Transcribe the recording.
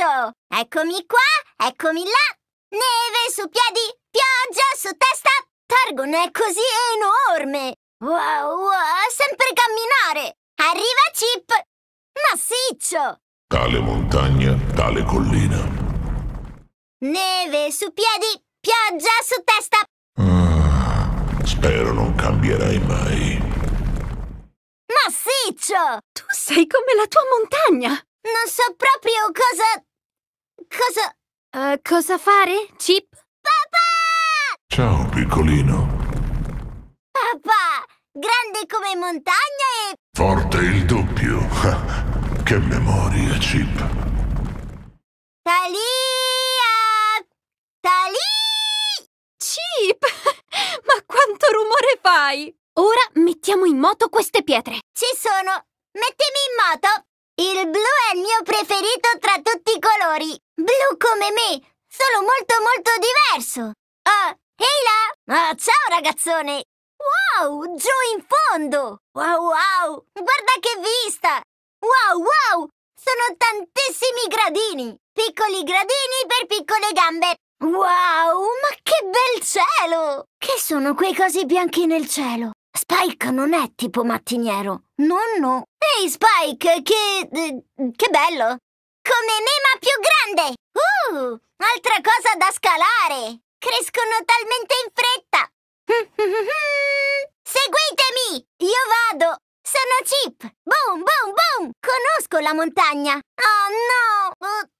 guscio! Eccomi qua, eccomi là! Neve su piedi, pioggia su testa! Targon è così enorme! Wow, wow, sempre camminare! Arriva Chip! Massiccio! Tale montagna, tale collina. Neve su piedi, pioggia su testa! Ah, spero non cambierai mai. Massiccio! Tu sei come la tua montagna! Non so proprio cosa Cosa... Uh, cosa fare, Chip? Papà! Ciao, piccolino. Papà, grande come montagna e... Forte il doppio. che memoria, Chip. Talia! Talia! Chip! Ma quanto rumore fai! Ora mettiamo in moto queste pietre. Ci sono! Mettimi in moto! Il blu è il mio preferito me, solo molto molto diverso. Ah, ehi là! Ah, ciao ragazzone! Wow, giù in fondo! Wow, wow! Guarda che vista! Wow, wow! Sono tantissimi gradini! Piccoli gradini per piccole gambe! Wow, ma che bel cielo! Che sono quei cosi bianchi nel cielo? Spike non è tipo mattiniero. Nonno! Ehi, Spike, che... Eh, che bello! Come me ma più grande! Altra cosa da scalare! Crescono talmente in fretta! Seguitemi! Io vado! Sono Chip! Boom, boom, boom! Conosco la montagna! Oh no!